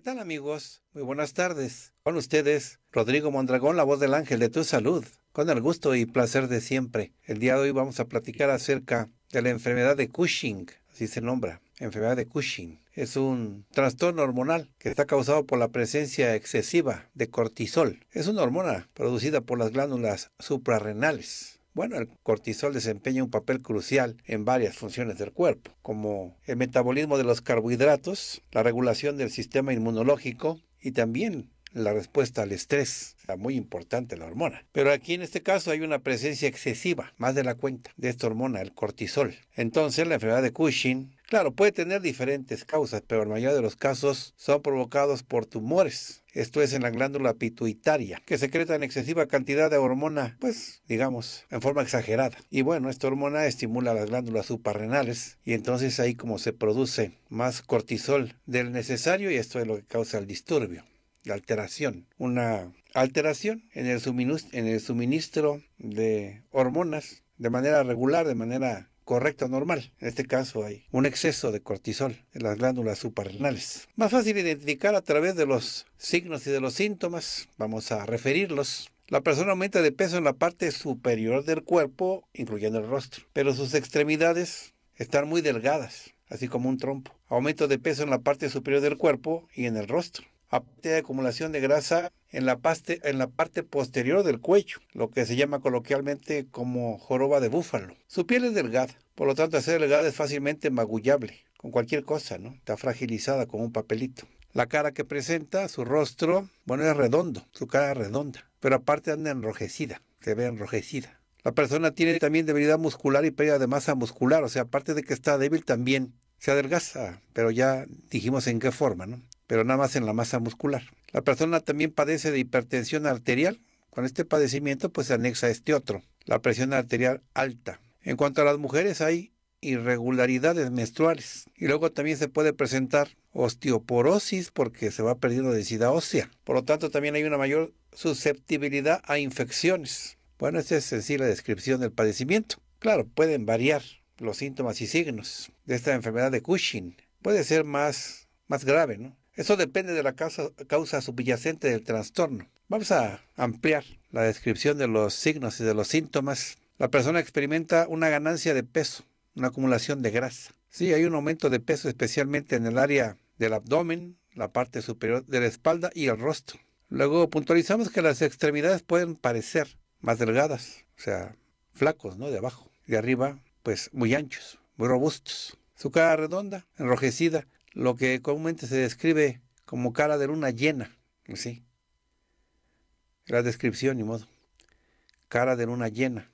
tal amigos? Muy buenas tardes. Con ustedes, Rodrigo Mondragón, la voz del ángel de tu salud, con el gusto y placer de siempre. El día de hoy vamos a platicar acerca de la enfermedad de Cushing, así se nombra, enfermedad de Cushing. Es un trastorno hormonal que está causado por la presencia excesiva de cortisol. Es una hormona producida por las glándulas suprarrenales. Bueno, el cortisol desempeña un papel crucial en varias funciones del cuerpo, como el metabolismo de los carbohidratos, la regulación del sistema inmunológico y también la respuesta al estrés. muy importante la hormona. Pero aquí en este caso hay una presencia excesiva, más de la cuenta, de esta hormona, el cortisol. Entonces la enfermedad de Cushing Claro, puede tener diferentes causas, pero en la mayoría de los casos son provocados por tumores. Esto es en la glándula pituitaria, que secreta en excesiva cantidad de hormona, pues digamos, en forma exagerada. Y bueno, esta hormona estimula las glándulas suprarrenales y entonces ahí como se produce más cortisol del necesario y esto es lo que causa el disturbio alteración, una alteración en el suministro, en el suministro de hormonas de manera regular, de manera correcta, normal. En este caso hay un exceso de cortisol en las glándulas suprarrenales. Más fácil identificar a través de los signos y de los síntomas, vamos a referirlos. La persona aumenta de peso en la parte superior del cuerpo, incluyendo el rostro, pero sus extremidades están muy delgadas, así como un trompo. Aumento de peso en la parte superior del cuerpo y en el rostro de acumulación de grasa en la, en la parte posterior del cuello, lo que se llama coloquialmente como joroba de búfalo. Su piel es delgada, por lo tanto, hacer ser delgada es fácilmente magullable con cualquier cosa, ¿no? Está fragilizada como un papelito. La cara que presenta, su rostro, bueno, es redondo, su cara es redonda, pero aparte anda enrojecida, se ve enrojecida. La persona tiene también debilidad muscular y pérdida de masa muscular, o sea, aparte de que está débil también se adelgaza, pero ya dijimos en qué forma, ¿no? pero nada más en la masa muscular. La persona también padece de hipertensión arterial. Con este padecimiento pues se anexa este otro, la presión arterial alta. En cuanto a las mujeres hay irregularidades menstruales y luego también se puede presentar osteoporosis porque se va perdiendo densidad ósea. Por lo tanto también hay una mayor susceptibilidad a infecciones. Bueno, esta es sencilla la descripción del padecimiento. Claro, pueden variar los síntomas y signos de esta enfermedad de Cushing. Puede ser más, más grave, ¿no? Eso depende de la causa, subyacente del trastorno. Vamos a ampliar la descripción de los signos y de los síntomas. La persona experimenta una ganancia de peso, una acumulación de grasa. Sí, hay un aumento de peso especialmente en el área del abdomen, la parte superior de la espalda y el rostro. Luego puntualizamos que las extremidades pueden parecer más delgadas, o sea, flacos, ¿no? De abajo. De arriba, pues muy anchos, muy robustos. Su cara redonda, enrojecida, lo que comúnmente se describe como cara de luna llena, pues ¿sí? La descripción, y modo. Cara de luna llena.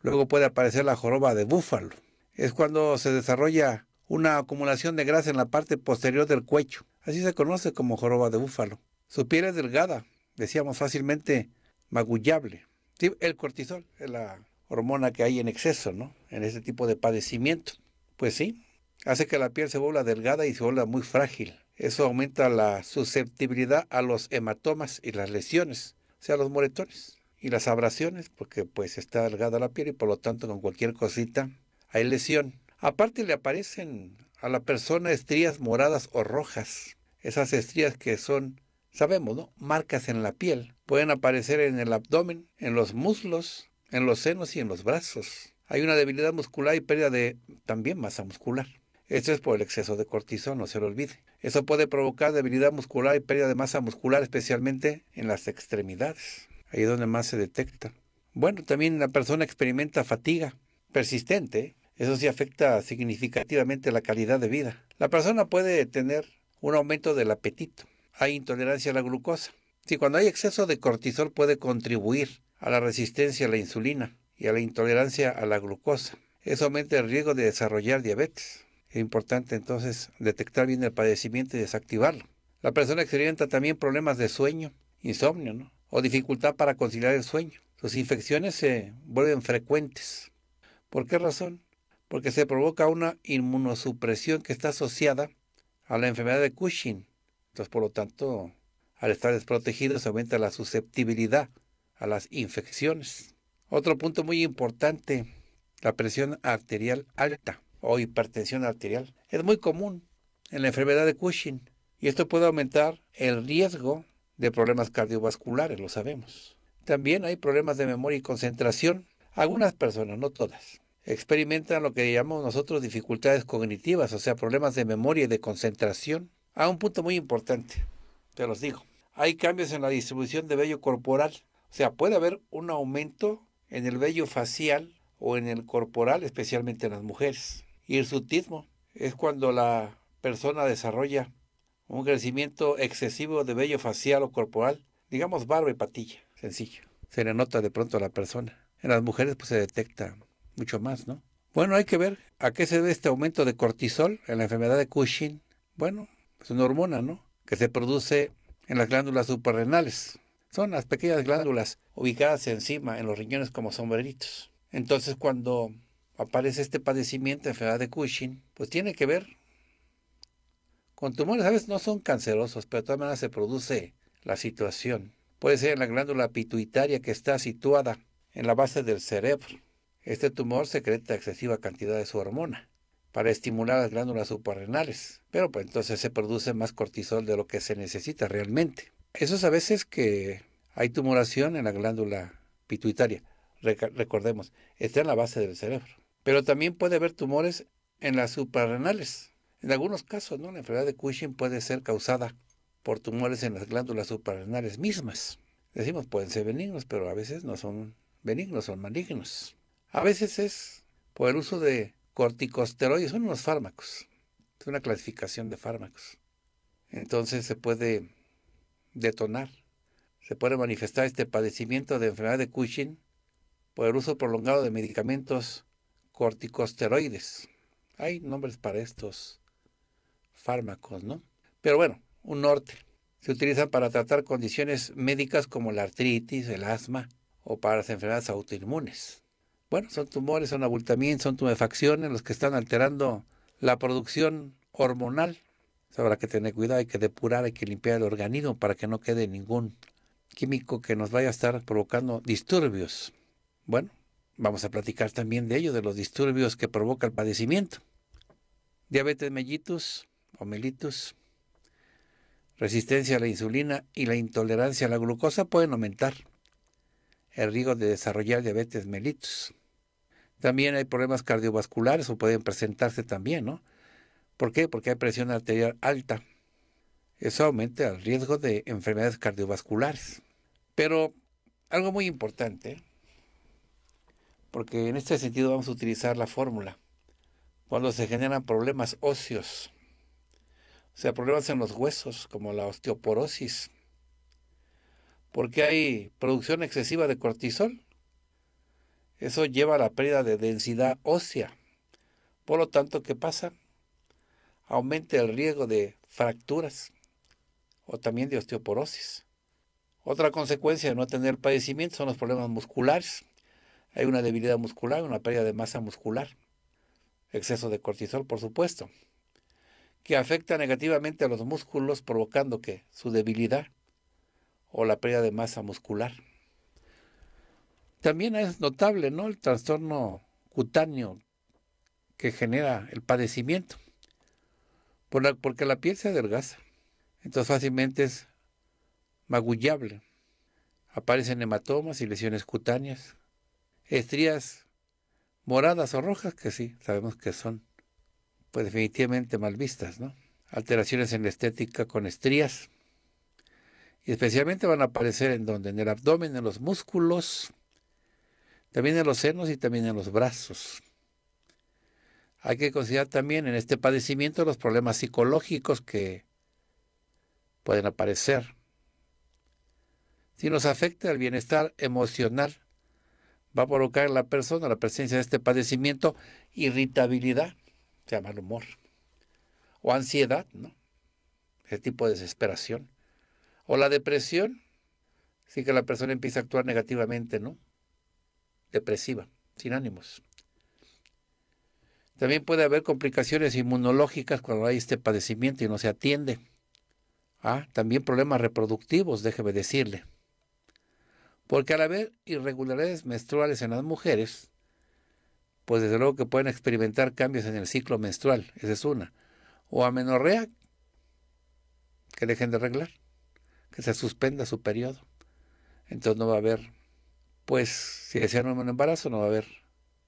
Luego puede aparecer la joroba de búfalo. Es cuando se desarrolla una acumulación de grasa en la parte posterior del cuello. Así se conoce como joroba de búfalo. Su piel es delgada, decíamos fácilmente magullable. el cortisol es la hormona que hay en exceso, ¿no? En este tipo de padecimiento. Pues sí, hace que la piel se vuelva delgada y se vuelva muy frágil. Eso aumenta la susceptibilidad a los hematomas y las lesiones, o sea, los moretones y las abrasiones, porque pues está delgada la piel y por lo tanto con cualquier cosita hay lesión. Aparte le aparecen a la persona estrías moradas o rojas. Esas estrías que son, sabemos, ¿no? Marcas en la piel. Pueden aparecer en el abdomen, en los muslos, en los senos y en los brazos. Hay una debilidad muscular y pérdida de también masa muscular. Esto es por el exceso de cortisol, no se lo olvide. Eso puede provocar debilidad muscular y pérdida de masa muscular, especialmente en las extremidades, ahí es donde más se detecta. Bueno, también la persona experimenta fatiga persistente, eso sí afecta significativamente la calidad de vida. La persona puede tener un aumento del apetito, hay intolerancia a la glucosa. Si cuando hay exceso de cortisol puede contribuir a la resistencia a la insulina y a la intolerancia a la glucosa. Eso aumenta el riesgo de desarrollar diabetes. Es importante entonces detectar bien el padecimiento y desactivarlo. La persona experimenta también problemas de sueño, insomnio, o dificultad para conciliar el sueño. Sus infecciones se vuelven frecuentes. ¿Por qué razón? Porque se provoca una inmunosupresión que está asociada a la enfermedad de Cushing. Entonces, por lo tanto, al estar desprotegido se aumenta la susceptibilidad a las infecciones. Otro punto muy importante, la presión arterial alta o hipertensión arterial. Es muy común en la enfermedad de Cushing y esto puede aumentar el riesgo de problemas cardiovasculares, lo sabemos. También hay problemas de memoria y concentración. Algunas personas, no todas, experimentan lo que llamamos nosotros dificultades cognitivas, o sea, problemas de memoria y de concentración. A un punto muy importante, te los digo. Hay cambios en la distribución de vello corporal, o sea, puede haber un aumento en el vello facial o en el corporal, especialmente en las mujeres. Hirsutismo es cuando la persona desarrolla un crecimiento excesivo de vello facial o corporal, digamos barba y patilla, sencillo. Se le nota de pronto a la persona. En las mujeres pues se detecta mucho más, ¿no? Bueno, hay que ver a qué se debe este aumento de cortisol en la enfermedad de Cushing. Bueno, es una hormona, ¿no? Que se produce en las glándulas suprarrenales. Son las pequeñas glándulas ubicadas encima en los riñones como sombreritos. Entonces, cuando aparece este padecimiento, enfermedad de Cushing, pues tiene que ver con tumores. A veces no son cancerosos, pero de todas maneras se produce la situación. Puede ser en la glándula pituitaria que está situada en la base del cerebro. Este tumor secreta excesiva cantidad de su hormona para estimular las glándulas suprarrenales, pero pues entonces se produce más cortisol de lo que se necesita realmente. Eso es a veces que hay tumoración en la glándula pituitaria. recordemos, está en la base del cerebro. Pero también puede haber tumores en las suprarrenales. En algunos casos, ¿no? la enfermedad de Cushing puede ser causada por tumores en las glándulas suprarrenales mismas. Decimos, pueden ser benignos, pero a veces no son benignos, son malignos. A veces es por el uso de corticosteroides, son unos fármacos. Es una clasificación de fármacos. Entonces se puede detonar, se puede manifestar este padecimiento de enfermedad de Cushing por el uso prolongado de medicamentos corticosteroides. Hay nombres para estos fármacos, ¿no? Pero bueno, un norte. Se utilizan para tratar condiciones médicas como la artritis, el asma o para las enfermedades autoinmunes. Bueno, son tumores, son abultamientos, son tumefacciones los que están alterando la producción hormonal. habrá que tener cuidado, hay que depurar, hay que limpiar el organismo para que no quede ningún químico que nos vaya a estar provocando disturbios. Bueno, Vamos a platicar también de ello, de los disturbios que provoca el padecimiento. Diabetes mellitus o mellitus, resistencia a la insulina y la intolerancia a la glucosa pueden aumentar el riesgo de desarrollar diabetes mellitus. También hay problemas cardiovasculares o pueden presentarse también, ¿no? ¿Por qué? Porque hay presión arterial alta. Eso aumenta el riesgo de enfermedades cardiovasculares. Pero algo muy importante porque en este sentido vamos a utilizar la fórmula. Cuando se generan problemas óseos, o sea, problemas en los huesos, como la osteoporosis, porque hay producción excesiva de cortisol. Eso lleva a la pérdida de densidad ósea. Por lo tanto, ¿qué pasa? Aumenta el riesgo de fracturas o también de osteoporosis. Otra consecuencia de no tener padecimiento son los problemas musculares, hay una debilidad muscular, una pérdida de masa muscular, exceso de cortisol, por supuesto, que afecta negativamente a los músculos provocando que su debilidad o la pérdida de masa muscular. También es notable ¿no? el trastorno cutáneo que genera el padecimiento, porque la piel se adelgaza, entonces fácilmente es magullable. Aparecen hematomas y lesiones cutáneas, estrías moradas o rojas, que sí, sabemos que son pues definitivamente mal vistas, ¿no? Alteraciones en la estética con estrías. Y especialmente van a aparecer en donde, en el abdomen, en los músculos, también en los senos y también en los brazos. Hay que considerar también en este padecimiento los problemas psicológicos que pueden aparecer. Si nos afecta el bienestar emocional, va a provocar en la persona la presencia de este padecimiento irritabilidad, se sea, mal humor, o ansiedad, ¿no? Ese tipo de desesperación. O la depresión, así que la persona empieza a actuar negativamente, ¿no? Depresiva, sin ánimos. También puede haber complicaciones inmunológicas cuando hay este padecimiento y no se atiende. Ah, también problemas reproductivos, déjeme decirle. Porque al haber irregularidades menstruales en las mujeres, pues desde luego que pueden experimentar cambios en el ciclo menstrual, esa es una. O amenorrea, que dejen de arreglar, que se suspenda su periodo. Entonces no va a haber, pues si desean un embarazo, no va a haber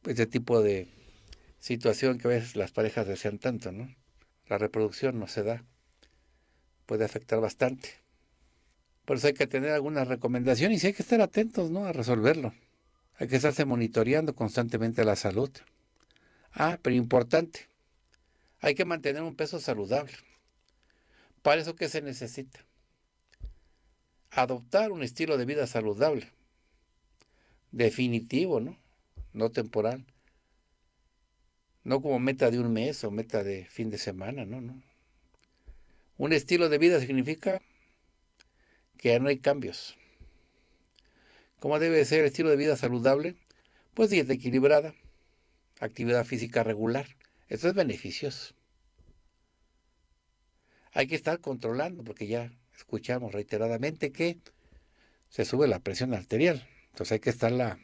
ese tipo de situación que a veces las parejas desean tanto, ¿no? La reproducción no se da, puede afectar bastante. Por eso hay que tener algunas recomendaciones y hay que estar atentos ¿no? a resolverlo. Hay que estarse monitoreando constantemente la salud. Ah, pero importante, hay que mantener un peso saludable. Para eso que se necesita adoptar un estilo de vida saludable, definitivo, ¿no? No temporal. No como meta de un mes o meta de fin de semana, no. Un estilo de vida significa que ya no hay cambios. ¿Cómo debe ser el estilo de vida saludable? Pues dieta equilibrada, actividad física regular. Esto es beneficioso. Hay que estar controlando, porque ya escuchamos reiteradamente que se sube la presión arterial. Entonces hay que estarla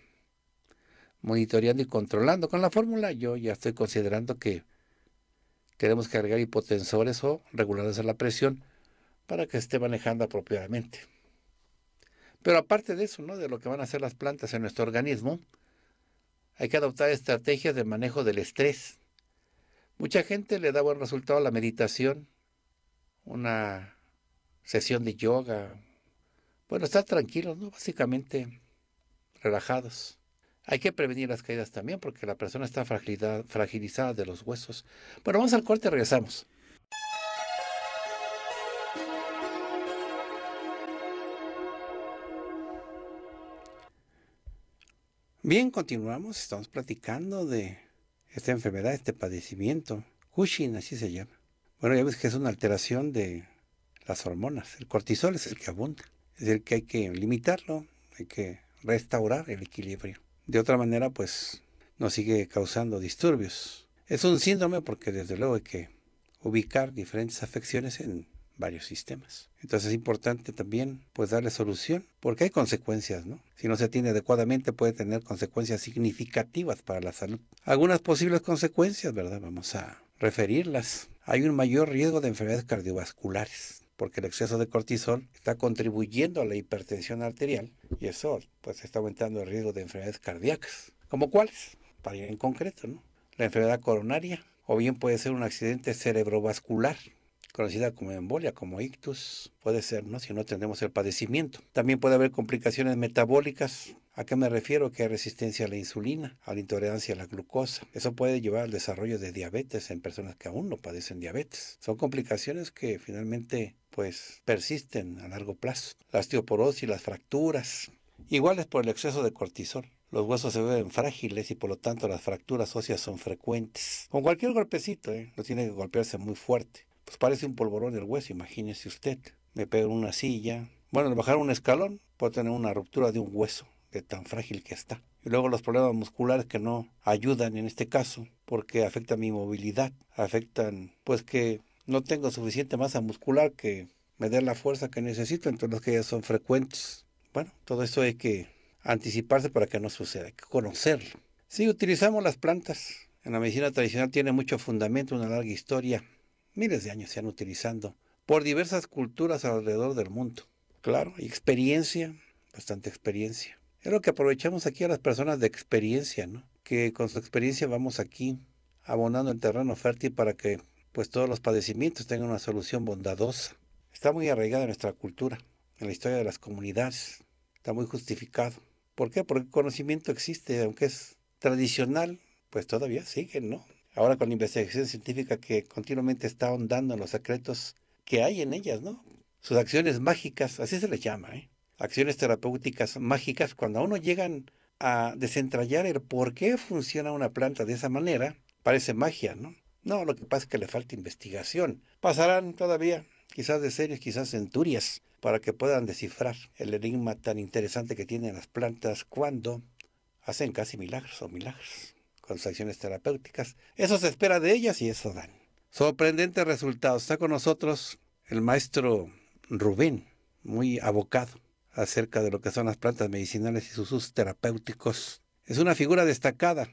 monitoreando y controlando. Con la fórmula yo ya estoy considerando que queremos cargar hipotensores o reguladores la presión para que se esté manejando apropiadamente. Pero aparte de eso, ¿no? de lo que van a hacer las plantas en nuestro organismo, hay que adoptar estrategias de manejo del estrés. Mucha gente le da buen resultado a la meditación, una sesión de yoga. Bueno, estar tranquilos, ¿no? Básicamente relajados. Hay que prevenir las caídas también porque la persona está fragilizada de los huesos. Bueno, vamos al corte, regresamos. Bien, continuamos. Estamos platicando de esta enfermedad, este padecimiento. Cushing, así se llama. Bueno, ya ves que es una alteración de las hormonas. El cortisol es el que abunda. Es el que hay que limitarlo, hay que restaurar el equilibrio. De otra manera, pues nos sigue causando disturbios. Es un síndrome porque desde luego hay que ubicar diferentes afecciones en varios sistemas. Entonces es importante también pues darle solución, porque hay consecuencias, ¿no? Si no se atiende adecuadamente puede tener consecuencias significativas para la salud. Algunas posibles consecuencias, ¿verdad? Vamos a referirlas. Hay un mayor riesgo de enfermedades cardiovasculares, porque el exceso de cortisol está contribuyendo a la hipertensión arterial y eso pues está aumentando el riesgo de enfermedades cardíacas. ¿Como cuáles? Para ir en concreto, ¿no? La enfermedad coronaria o bien puede ser un accidente cerebrovascular conocida como embolia, como ictus, puede ser, ¿no? Si no tenemos el padecimiento. También puede haber complicaciones metabólicas. ¿A qué me refiero? Que hay resistencia a la insulina, a la intolerancia a la glucosa. Eso puede llevar al desarrollo de diabetes en personas que aún no padecen diabetes. Son complicaciones que finalmente pues persisten a largo plazo. La osteoporosis, las fracturas, iguales por el exceso de cortisol. Los huesos se ven frágiles y por lo tanto las fracturas óseas son frecuentes. Con cualquier golpecito, ¿eh? no tiene que golpearse muy fuerte pues parece un polvorón el hueso, imagínese usted. Me pego en una silla. Bueno, al bajar un escalón puedo tener una ruptura de un hueso, de tan frágil que está. Y luego los problemas musculares que no ayudan en este caso, porque afectan mi movilidad, afectan pues que no tengo suficiente masa muscular que me dé la fuerza que necesito, entonces que ya son frecuentes. Bueno, todo eso hay que anticiparse para que no suceda, hay que conocerlo. Si sí, utilizamos las plantas, en la medicina tradicional tiene mucho fundamento, una larga historia miles de años se han utilizando por diversas culturas alrededor del mundo. Claro, y experiencia, bastante experiencia. Es lo que aprovechamos aquí a las personas de experiencia, ¿no? Que con su experiencia vamos aquí abonando el terreno fértil para que pues todos los padecimientos tengan una solución bondadosa. Está muy arraigada en nuestra cultura, en la historia de las comunidades. Está muy justificado. ¿Por qué? Porque el conocimiento existe, aunque es tradicional, pues todavía sigue, ¿no? ahora con la investigación científica que continuamente está ahondando en los secretos que hay en ellas, ¿no? Sus acciones mágicas, así se les llama, ¿eh? Acciones terapéuticas mágicas, cuando a uno llegan a desentrañar el por qué funciona una planta de esa manera, parece magia, ¿no? No, lo que pasa es que le falta investigación. Pasarán todavía, quizás de decenios, quizás centurias, para que puedan descifrar el enigma tan interesante que tienen las plantas cuando hacen casi milagros o milagros con sus acciones terapéuticas. Eso se espera de ellas y eso dan. Sorprendentes resultados. Está con nosotros el maestro Rubén, muy abocado acerca de lo que son las plantas medicinales y sus usos terapéuticos. Es una figura destacada.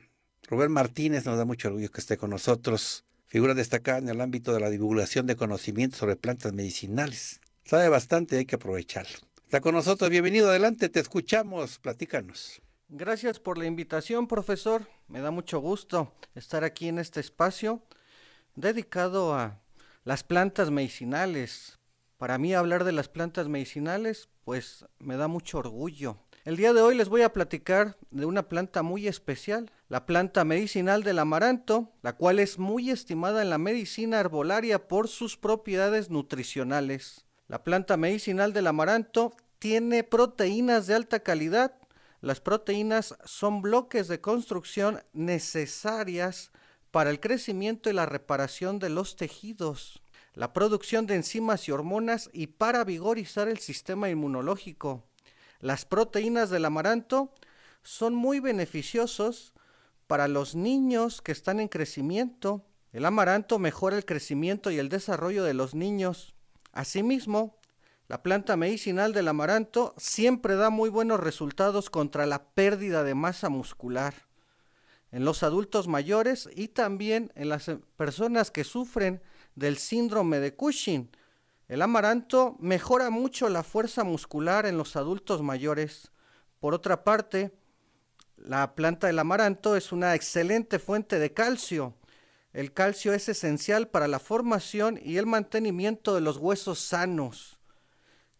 Rubén Martínez nos da mucho orgullo que esté con nosotros. Figura destacada en el ámbito de la divulgación de conocimientos sobre plantas medicinales. Sabe bastante y hay que aprovecharlo. Está con nosotros, bienvenido adelante, te escuchamos, platícanos. Gracias por la invitación, profesor. Me da mucho gusto estar aquí en este espacio dedicado a las plantas medicinales. Para mí hablar de las plantas medicinales, pues me da mucho orgullo. El día de hoy les voy a platicar de una planta muy especial, la planta medicinal del amaranto, la cual es muy estimada en la medicina arbolaria por sus propiedades nutricionales. La planta medicinal del amaranto tiene proteínas de alta calidad las proteínas son bloques de construcción necesarias para el crecimiento y la reparación de los tejidos, la producción de enzimas y hormonas y para vigorizar el sistema inmunológico. Las proteínas del amaranto son muy beneficiosos para los niños que están en crecimiento. El amaranto mejora el crecimiento y el desarrollo de los niños. Asimismo, la planta medicinal del amaranto siempre da muy buenos resultados contra la pérdida de masa muscular en los adultos mayores y también en las personas que sufren del síndrome de Cushing. El amaranto mejora mucho la fuerza muscular en los adultos mayores. Por otra parte, la planta del amaranto es una excelente fuente de calcio. El calcio es esencial para la formación y el mantenimiento de los huesos sanos.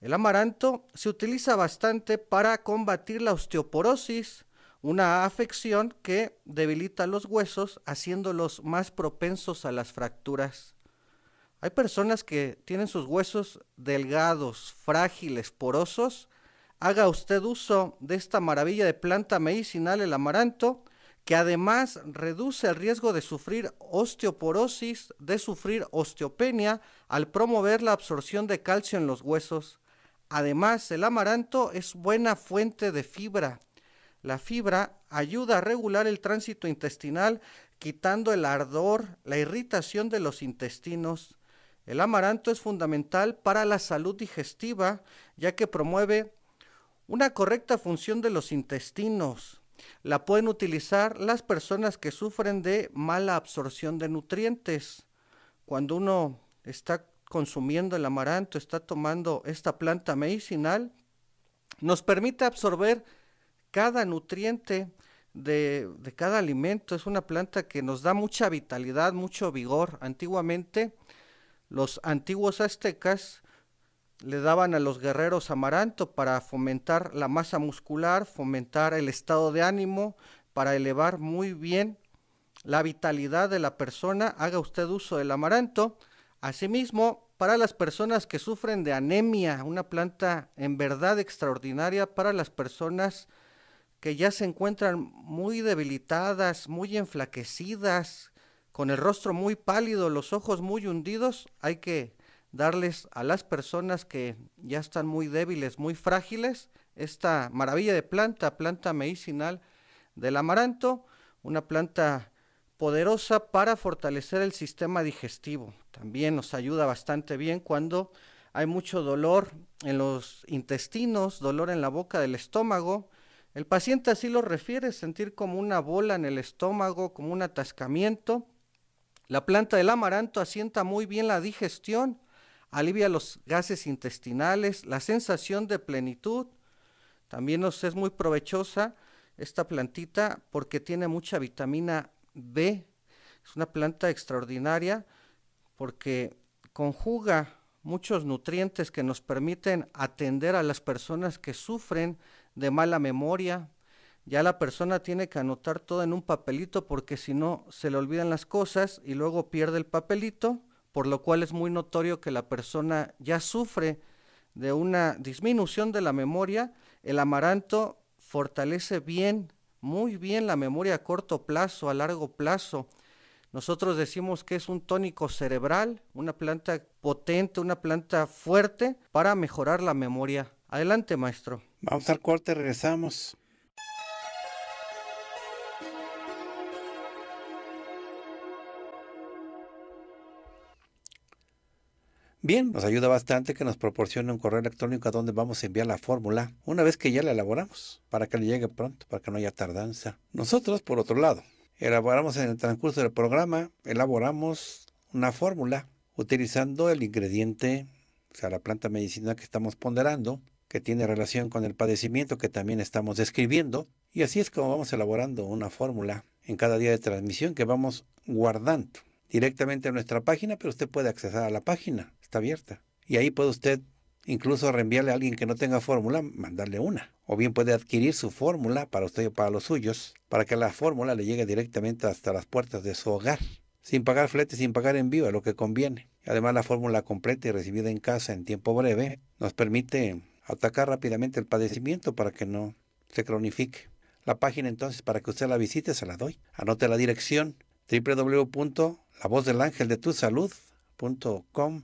El amaranto se utiliza bastante para combatir la osteoporosis, una afección que debilita los huesos haciéndolos más propensos a las fracturas. Hay personas que tienen sus huesos delgados, frágiles, porosos. Haga usted uso de esta maravilla de planta medicinal, el amaranto, que además reduce el riesgo de sufrir osteoporosis, de sufrir osteopenia, al promover la absorción de calcio en los huesos. Además, el amaranto es buena fuente de fibra. La fibra ayuda a regular el tránsito intestinal, quitando el ardor, la irritación de los intestinos. El amaranto es fundamental para la salud digestiva, ya que promueve una correcta función de los intestinos. La pueden utilizar las personas que sufren de mala absorción de nutrientes. Cuando uno está consumiendo el amaranto, está tomando esta planta medicinal, nos permite absorber cada nutriente de, cada alimento. Es una planta que nos da mucha vitalidad, mucho vigor. Antiguamente, los antiguos aztecas le daban a los guerreros amaranto para fomentar la masa muscular, fomentar el estado de ánimo, para elevar muy bien la vitalidad de la persona. Haga usted uso del amaranto. Asimismo, para las personas que sufren de anemia, una planta en verdad extraordinaria para las personas que ya se encuentran muy debilitadas, muy enflaquecidas, con el rostro muy pálido, los ojos muy hundidos, hay que darles a las personas que ya están muy débiles, muy frágiles, esta maravilla de planta, planta medicinal del amaranto, una planta poderosa para fortalecer el sistema digestivo. También nos ayuda bastante bien cuando hay mucho dolor en los intestinos, dolor en la boca del estómago. El paciente así lo refiere, sentir como una bola en el estómago, como un atascamiento. La planta del amaranto asienta muy bien la digestión, alivia los gases intestinales, la sensación de plenitud. También nos es muy provechosa esta plantita porque tiene mucha vitamina B. Es una planta extraordinaria porque conjuga muchos nutrientes que nos permiten atender a las personas que sufren de mala memoria. Ya la persona tiene que anotar todo en un papelito porque si no se le olvidan las cosas y luego pierde el papelito, por lo cual es muy notorio que la persona ya sufre de una disminución de la memoria. El amaranto fortalece bien muy bien la memoria a corto plazo, a largo plazo. Nosotros decimos que es un tónico cerebral, una planta potente, una planta fuerte para mejorar la memoria. Adelante, maestro. Vamos al corte, regresamos. Bien, nos ayuda bastante que nos proporcione un correo electrónico a donde vamos a enviar la fórmula una vez que ya la elaboramos, para que le llegue pronto, para que no haya tardanza. Nosotros, por otro lado, elaboramos en el transcurso del programa, elaboramos una fórmula utilizando el ingrediente, o sea, la planta medicinal que estamos ponderando, que tiene relación con el padecimiento que también estamos describiendo. Y así es como vamos elaborando una fórmula en cada día de transmisión que vamos guardando directamente a nuestra página, pero usted puede accesar a la página, está abierta. Y ahí puede usted incluso reenviarle a alguien que no tenga fórmula, mandarle una. O bien puede adquirir su fórmula para usted o para los suyos, para que la fórmula le llegue directamente hasta las puertas de su hogar, sin pagar flete, sin pagar envío, es lo que conviene. Además, la fórmula completa y recibida en casa en tiempo breve nos permite atacar rápidamente el padecimiento para que no se cronifique. La página entonces para que usted la visite se la doy. Anote la dirección www la voz del ángel de tu salud.com.mx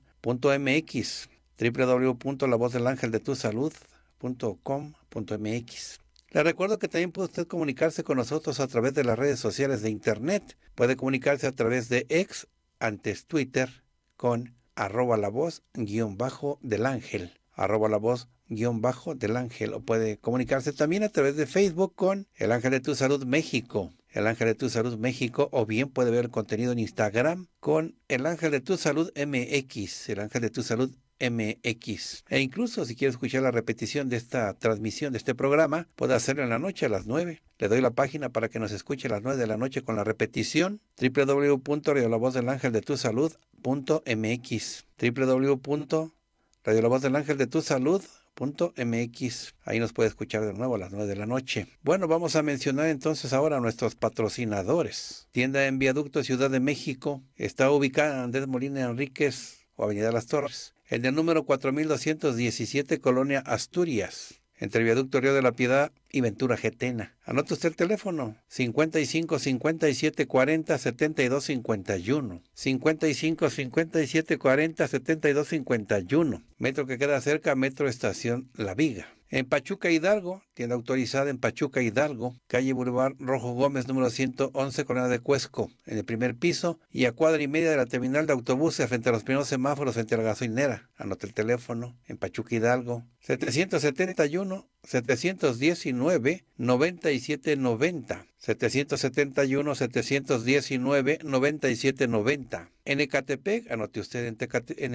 mx le recuerdo que también puede usted comunicarse con nosotros a través de las redes sociales de Internet. Puede comunicarse a través de ex, antes Twitter, con arroba la voz guión bajo del ángel, arroba la voz guión bajo del ángel o puede comunicarse también a través de Facebook con El Ángel de Tu Salud México, El Ángel de Tu Salud México o bien puede ver el contenido en Instagram con El Ángel de Tu Salud MX, El Ángel de Tu Salud MX. E incluso si quiere escuchar la repetición de esta transmisión, de este programa, puede hacerlo en la noche a las 9. Le doy la página para que nos escuche a las 9 de la noche con la repetición Tu Salud mx Ahí nos puede escuchar de nuevo a las nueve de la noche. Bueno, vamos a mencionar entonces ahora a nuestros patrocinadores. Tienda en Viaducto Ciudad de México. Está ubicada Andrés Molina Enríquez o Avenida Las Torres. En el número 4217, Colonia Asturias entre Viaducto Río de la Piedad y Ventura Getena. Anote usted el teléfono 55 57 40 72 51. 55 57 40 72 51. Metro que queda cerca, Metro Estación La Viga. En Pachuca Hidalgo, tienda autorizada en Pachuca Hidalgo, calle Boulevard Rojo Gómez número 111, Corona de Cuesco, en el primer piso y a cuadra y media de la terminal de autobuses frente a los primeros semáforos frente a la gasolinera anote el teléfono, en Pachuca Hidalgo, 771 719 9790, 771 719 9790. En Ecatepec, anote usted en,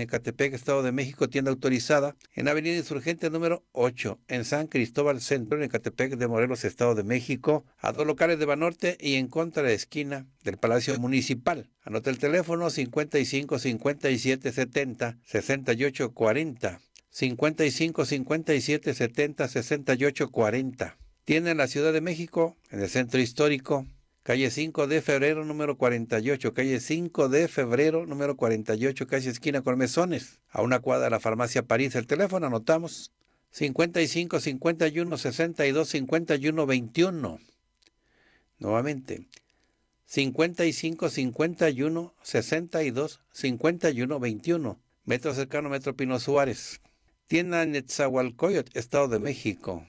Ecatepec, Estado de México, tienda autorizada, en Avenida Insurgente número 8, en San Cristóbal Centro, en Ecatepec de Morelos, Estado de México, a dos locales de Banorte y en contra de la esquina del Palacio Municipal. anote el teléfono 55 57 70 68 55 57 70 68 40. Tiene en la Ciudad de México, en el Centro Histórico, calle 5 de febrero número 48, calle 5 de febrero número 48, calle esquina con mesones, a una cuadra de la farmacia París. El teléfono anotamos 55 51 62 51 21. Nuevamente 55 51 62 51 21. Metro cercano, Metro Pino Suárez. Tienda en Netzahualcoyot, Estado de México.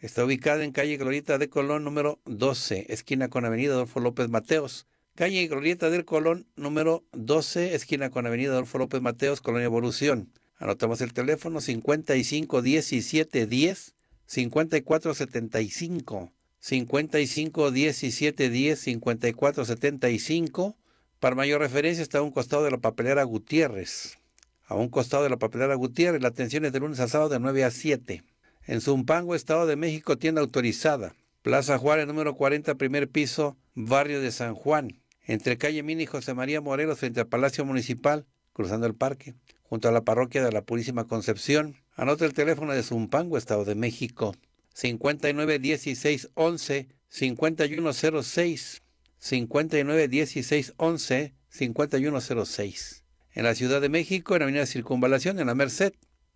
Está ubicada en calle Glorieta de Colón número 12, esquina con Avenida Adolfo López Mateos. Calle Glorieta del Colón número 12, esquina con Avenida Adolfo López Mateos, Colonia Evolución. Anotamos el teléfono 55 17 10 54 75. 55 17 10 54 75. Para mayor referencia está a un costado de la papelera Gutiérrez a un costado de la papelera Gutiérrez. La atención es de lunes a sábado de 9 a 7. En Zumpango, Estado de México, tienda autorizada. Plaza Juárez, número 40, primer piso, barrio de San Juan. Entre calle Mini y José María Morelos, frente al Palacio Municipal, cruzando el parque, junto a la parroquia de la Purísima Concepción. Anota el teléfono de Zumpango, Estado de México. 59 16 5106 59 5106 en la Ciudad de México, en Avenida Circunvalación, en la Merced.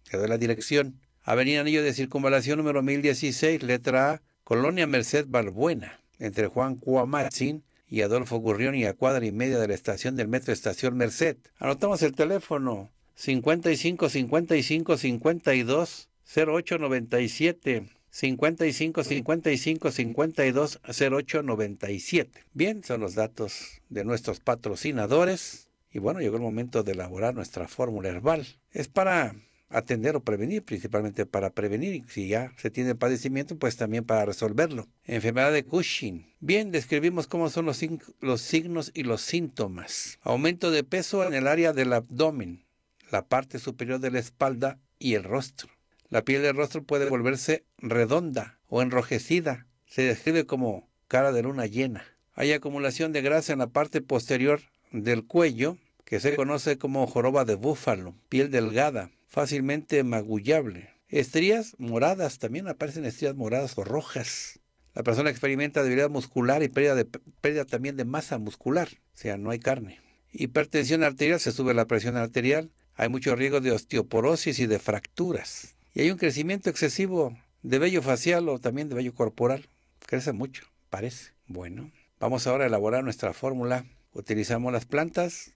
Quedó doy la dirección. Avenida Anillo de Circunvalación número 1016, letra A, Colonia Merced Balbuena, entre Juan Cuamatzin y Adolfo Gurrión y a cuadra y media de la estación del metro Estación Merced. Anotamos el teléfono 55 55 52 08 97 55 55 52 08 97. Bien, son los datos de nuestros patrocinadores. Y bueno, llegó el momento de elaborar nuestra fórmula herbal. Es para atender o prevenir, principalmente para prevenir. Si ya se tiene padecimiento, pues también para resolverlo. Enfermedad de Cushing. Bien, describimos cómo son los, los signos y los síntomas. Aumento de peso en el área del abdomen, la parte superior de la espalda y el rostro. La piel del rostro puede volverse redonda o enrojecida. Se describe como cara de luna llena. Hay acumulación de grasa en la parte posterior del cuello, que se conoce como joroba de búfalo, piel delgada, fácilmente magullable. Estrías moradas, también aparecen estrías moradas o rojas. La persona experimenta debilidad muscular y pérdida, de, pérdida también de masa muscular, o sea, no hay carne. Hipertensión arterial, se sube la presión arterial, hay mucho riesgo de osteoporosis y de fracturas. Y hay un crecimiento excesivo de vello facial o también de vello corporal. Crece mucho, parece. Bueno, vamos ahora a elaborar nuestra fórmula utilizamos las plantas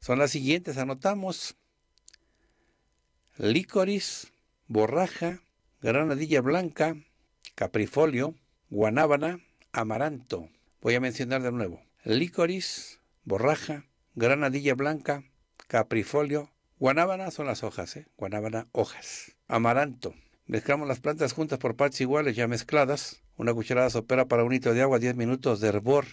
son las siguientes, anotamos. licoris, borraja, granadilla blanca, caprifolio, guanábana, amaranto. Voy a mencionar de nuevo. licoris, borraja, granadilla blanca, caprifolio, guanábana son las hojas, ¿eh? guanábana hojas. Amaranto. Mezclamos las plantas juntas por partes iguales ya mezcladas. Una cucharada sopera para un litro de agua, 10 minutos de hervor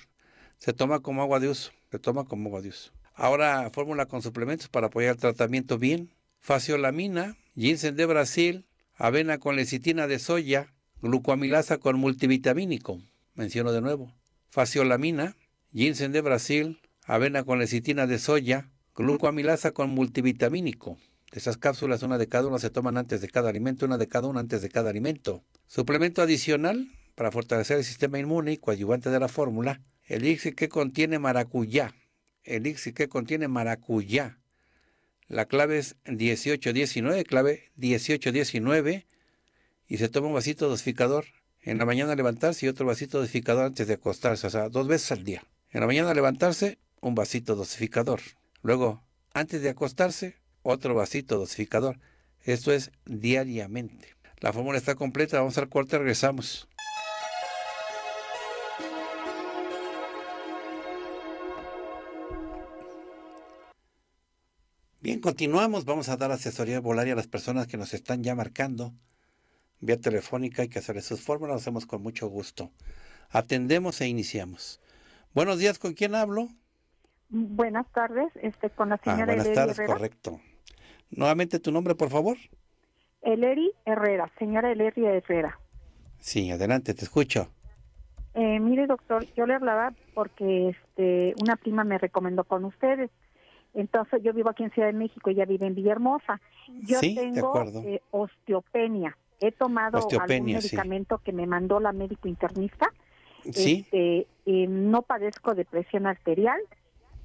se toma como agua de uso, se toma como agua de uso. Ahora fórmula con suplementos para apoyar el tratamiento bien. Faciolamina, ginseng de Brasil, avena con lecitina de soya, glucoamilasa con multivitamínico. Menciono de nuevo. Faciolamina, ginseng de Brasil, avena con lecitina de soya, glucoamilasa con multivitamínico. Esas cápsulas, una de cada una, se toman antes de cada alimento, una de cada una antes de cada alimento. Suplemento adicional para fortalecer el sistema inmune y coadyuvante de la fórmula, Elixir que contiene maracuyá. Elixir que contiene maracuyá. La clave es 1819, clave 18-19. Y se toma un vasito dosificador. En la mañana levantarse y otro vasito dosificador antes de acostarse. O sea, dos veces al día. En la mañana levantarse, un vasito dosificador. Luego, antes de acostarse, otro vasito dosificador. Esto es diariamente. La fórmula está completa. Vamos al corte, regresamos. Bien, continuamos. Vamos a dar asesoría volaria a las personas que nos están ya marcando vía telefónica. y que sobre sus fórmulas. Lo hacemos con mucho gusto. Atendemos e iniciamos. Buenos días, ¿con quién hablo? Buenas tardes, este, con la ah, señora ah, Buenas tardes, correcto. Nuevamente tu nombre, por favor. Eleri Herrera, señora Eleri Herrera. Sí, adelante, te escucho. Eh, mire, doctor, yo le hablaba porque este, una prima me recomendó con ustedes. Entonces yo vivo aquí en Ciudad de México, ella vive en Villahermosa. Yo tengo eh, osteopenia. He tomado algún medicamento que me mandó la médico internista. Este, eh, no padezco de presión arterial.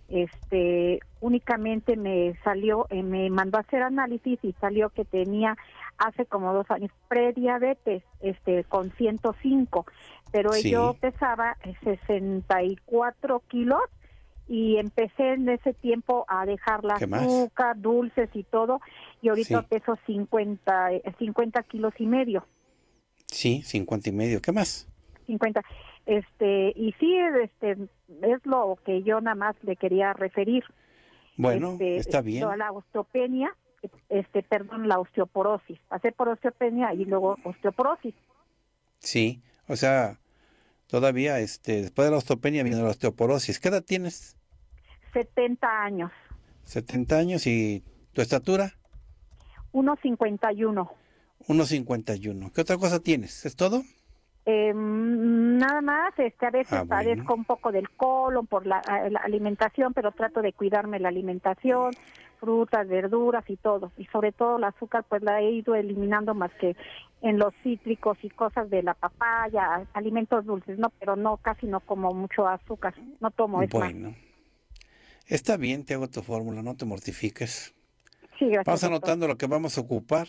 Este, únicamente me salió, eh, me mandó a hacer análisis y salió que tenía hace como dos años prediabetes, este, con 105, pero yo pesaba 64 kilos y empecé en ese tiempo a dejar la azúcar, dulces y todo, y ahorita peso 50, 50 eh, kilos y medio. Sí, 50 y medio, ¿qué más? 50. Este, y sí, este, es lo que yo nada más le quería referir. Bueno, este, está eh, bien. La osteopenia, este, perdón, la osteoporosis. Pasé por osteopenia y luego osteoporosis. Sí, o sea, todavía este, después de la osteopenia viene la osteoporosis. ¿Qué edad tienes? 70 años. 70 años y tu estatura? 1.51. 1.51. ¿Qué otra cosa tienes? ¿Es todo? Em, nada más, este, a veces ah, padezco un poco del colon por la, alimentación, pero trato de cuidarme la alimentación, frutas, verduras y todo. Y sobre todo el azúcar, pues la he ido eliminando más que en los cítricos y cosas de la papaya, alimentos dulces, no, pero no, casi no como mucho azúcar, no tomo eso. Está bien, te hago tu fórmula, no te mortifiques. Sí, gracias. Vas anotando lo que vamos a ocupar.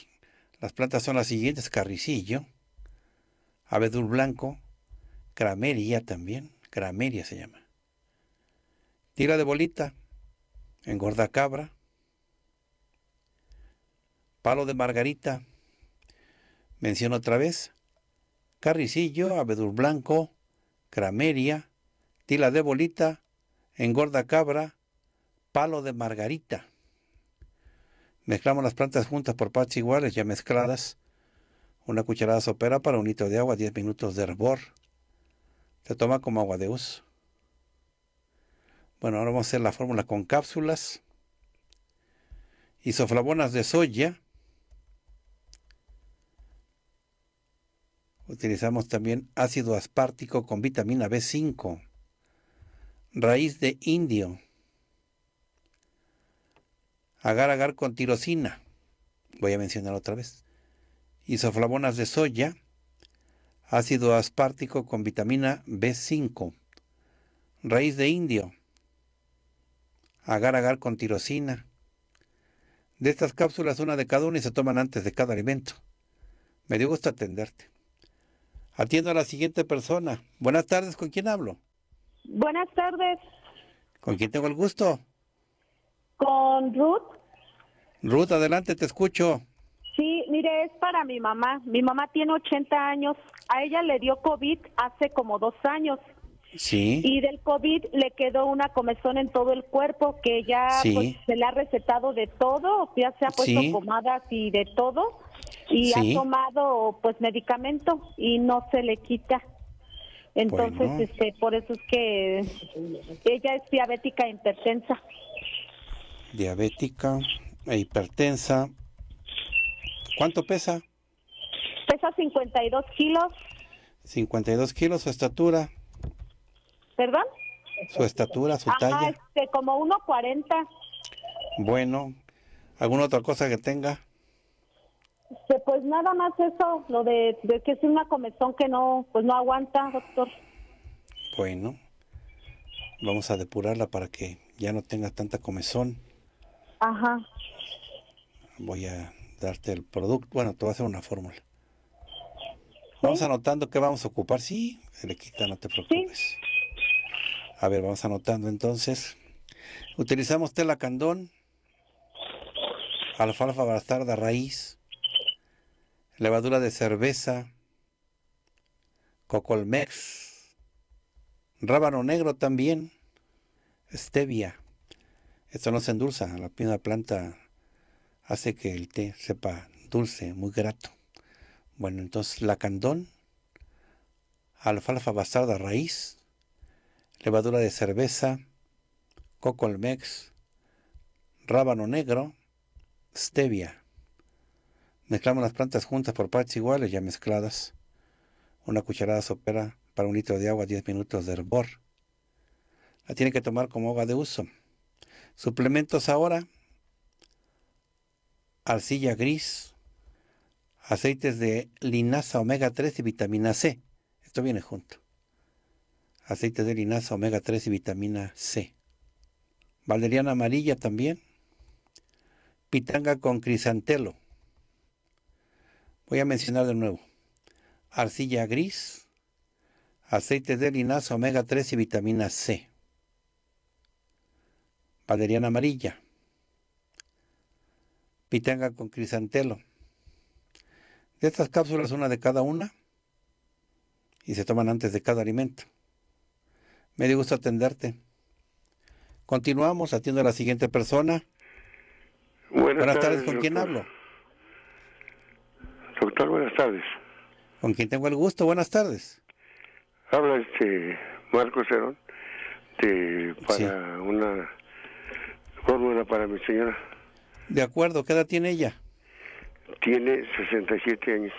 Las plantas son las siguientes, carricillo, abedul blanco, cramería también, cramería se llama. Tira de bolita, engorda cabra, palo de margarita, menciono otra vez, carricillo, abedul blanco, cramería, tila de bolita, engorda cabra, palo de margarita. Mezclamos las plantas juntas por partes iguales, ya mezcladas. Una cucharada sopera para un litro de agua, 10 minutos de hervor. Se toma como agua de uso. Bueno, ahora vamos a hacer la fórmula con cápsulas. Isoflavonas de soya. Utilizamos también ácido aspartico con vitamina B5. Raíz de indio agar agar con tirosina, voy a mencionar otra vez, isoflavonas de soya, ácido aspartico con vitamina B5, raíz de indio, agar agar con tirosina. De estas cápsulas, una de cada una y se toman antes de cada alimento. Me dio gusto atenderte. Atiendo a la siguiente persona. Buenas tardes, ¿con quién hablo? Buenas tardes. ¿Con quién tengo el gusto? Con Ruth. Ruth, adelante, te escucho. Sí, mire, es para mi mamá. Mi mamá tiene 80 años. A ella le dio COVID hace como dos años. Sí. Y del COVID le quedó una comezón en todo el cuerpo que ya pues, se le ha recetado de todo, ya se ha puesto comadas y de todo y ha tomado pues medicamento y no se le quita. Entonces, este, por eso es que ella es diabética e hipertensa diabética e hipertensa. ¿Cuánto pesa? Pesa 52 kilos. 52 kilos, su estatura. ¿Perdón? Su estatura, su talla. Este, como 1,40. Bueno, ¿alguna otra cosa que tenga? pues nada más eso, lo de, de, que es una comezón que no, pues no aguanta, doctor. Bueno, vamos a depurarla para que ya no tenga tanta comezón. Ajá. Voy a darte el producto. Bueno, te voy a hacer una fórmula. Vamos anotando qué vamos a ocupar. Sí, le quita, no te preocupes. A ver, vamos anotando entonces. Utilizamos tela candón, alfalfa bastarda raíz, levadura de cerveza, cocolmex, rábano negro también, stevia, esto no se endulza, la primera planta hace que el té sepa dulce, muy grato. Bueno, entonces la candón, alfalfa basada raíz, levadura de cerveza, coco mex rábano negro, stevia. Mezclamos las plantas juntas por partes iguales ya mezcladas. Una cucharada sopera para un litro de agua, 10 minutos de hervor. La tiene que tomar como agua de uso. Suplementos ahora, arcilla gris, aceites de linaza omega 3 y vitamina C. Esto viene junto. Aceites de linaza omega 3 y vitamina C. Valeriana amarilla también. Pitanga con crisantelo. Voy a mencionar de nuevo. Arcilla gris, aceites de linaza omega 3 y vitamina C. Adriana amarilla, pitanga con crisantelo. De estas cápsulas, una de cada una, y se toman antes de cada alimento. Me dio gusto atenderte. Continuamos, atiendo a la siguiente persona. Buenas, tardes, ¿con quién hablo? Doctor, buenas tardes. ¿Con quién tengo el gusto? Buenas tardes. Habla este Marco Cerón para una fórmula para mi señora. De acuerdo, ¿qué edad tiene ella? Tiene 67 años.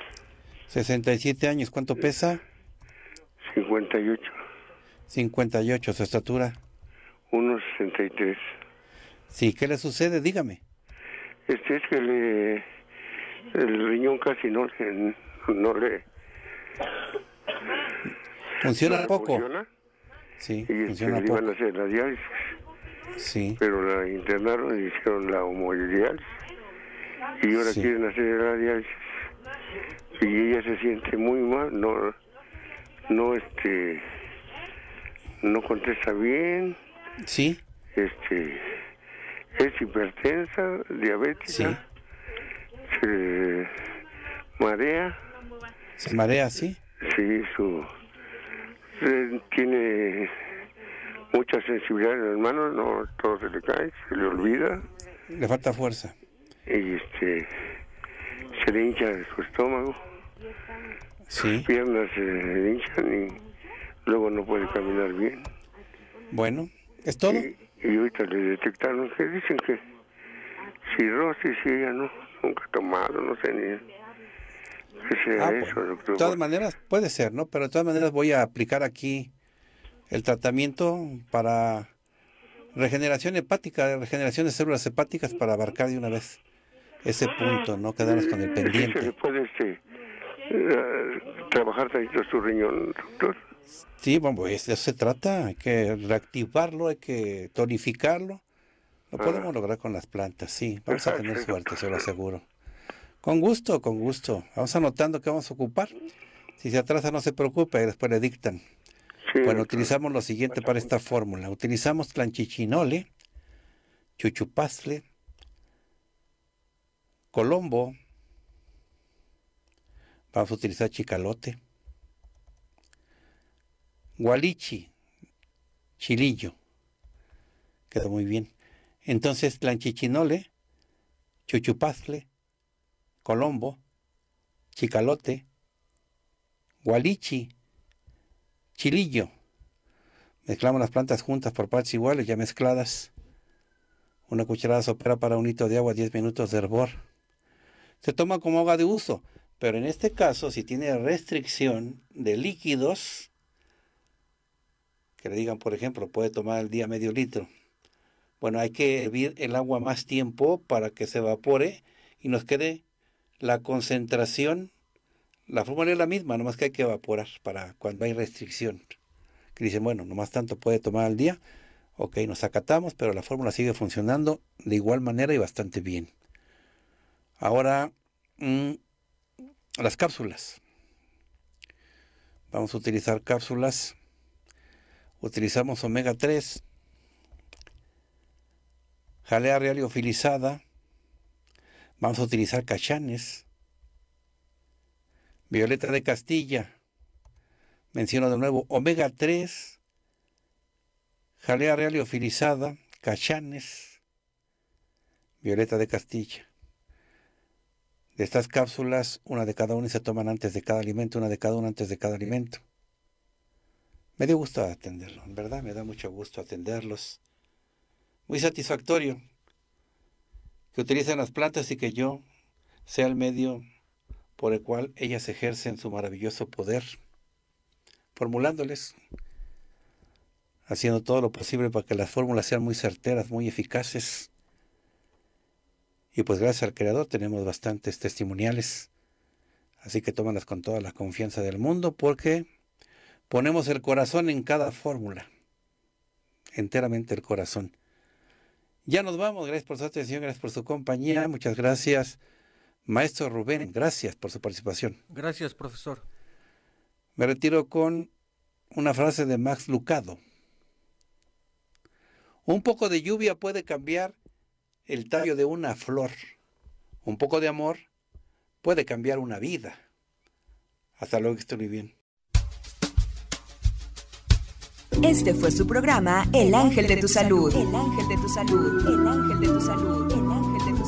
67 años, ¿cuánto pesa? 58. 58, su estatura. 1,63. Sí, ¿qué le sucede? Dígame. Este es que le, el riñón casi no, le, no le... ¿Funciona poco? Funciona. Sí, y funciona poco. a hacer diálisis sí. pero la internaron y hicieron la homodiálisis y ahora quieren hacer la diálisis y ella se siente muy mal, no, no este, no contesta bien, sí, este, es hipertensa, diabética, se marea, se marea, sí, sí, su eh, tiene mucha sensibilidad en las manos, no todo se le cae, se le olvida. Le falta fuerza. Y este, se le hincha su estómago, ¿Sí? sus piernas se le hinchan y luego no puede caminar bien. Bueno, ¿es todo? Y, ahorita le detectaron que dicen que cirrosis y ella no, nunca tomado, no sé ni... ah, eso, doctor. De todas maneras, puede ser, ¿no? Pero de todas maneras voy a aplicar aquí el tratamiento para regeneración hepática, regeneración de células hepáticas para abarcar de una vez ese punto, no quedarnos con el pendiente. se puede eh, trabajar tanto su riñón, doctor? Sí, bueno, pues, eso se trata, hay que reactivarlo, hay que tonificarlo. Lo ah. podemos lograr con las plantas, sí. Vamos a tener suerte, se lo aseguro. Con gusto, con gusto. Vamos anotando qué vamos a ocupar. Si se atrasa, no se preocupe, después le dictan bueno, utilizamos lo siguiente para esta fórmula. Utilizamos clanchichinole, Chuchupazle, colombo, vamos a utilizar chicalote, gualichi, chilillo, quedó muy bien. Entonces, clanchichinole, Chuchupazle, colombo, chicalote, gualichi, chilillo. Mezclamos las plantas juntas por partes iguales, ya mezcladas. Una cucharada sopera para un litro de agua, 10 minutos de hervor. Se toma como agua de uso, pero en este caso, si tiene restricción de líquidos, que le digan, por ejemplo, puede tomar el día medio litro. Bueno, hay que hervir el agua más tiempo para que se evapore y nos quede la concentración la fórmula es la misma, nomás que hay que evaporar para cuando hay restricción. Que dicen, bueno, nomás tanto puede tomar al día. Ok, nos acatamos, pero la fórmula sigue funcionando de igual manera y bastante bien. Ahora, mm, las cápsulas. Vamos a utilizar cápsulas. Utilizamos omega 3, jalea real ofilizada. Vamos a utilizar cachanes Violeta de Castilla, menciono de nuevo, omega 3, jalea real ofilizada. cachanes, Violeta de Castilla. De estas cápsulas, una de cada una y se toman antes de cada alimento, una de cada una antes de cada alimento. Me dio gusto atenderlos, en verdad, me da mucho gusto atenderlos. Muy satisfactorio que utilicen las plantas y que yo sea el medio por el cual ellas ejercen su maravilloso poder, formulándoles, haciendo todo lo posible para que las fórmulas sean muy certeras, muy eficaces. Y pues gracias al Creador tenemos bastantes testimoniales, así que tómalas con toda la confianza del mundo porque ponemos el corazón en cada fórmula, enteramente el corazón. Ya nos vamos, gracias por su atención, gracias por su compañía, muchas gracias. Maestro Rubén, gracias por su participación. Gracias, profesor. Me retiro con una frase de Max Lucado. Un poco de lluvia puede cambiar el tallo de una flor. Un poco de amor puede cambiar una vida. Hasta luego, que estén bien. Este fue su programa El Ángel de tu Salud. El Ángel de tu Salud. El Ángel de tu Salud. El ángel de tu salud.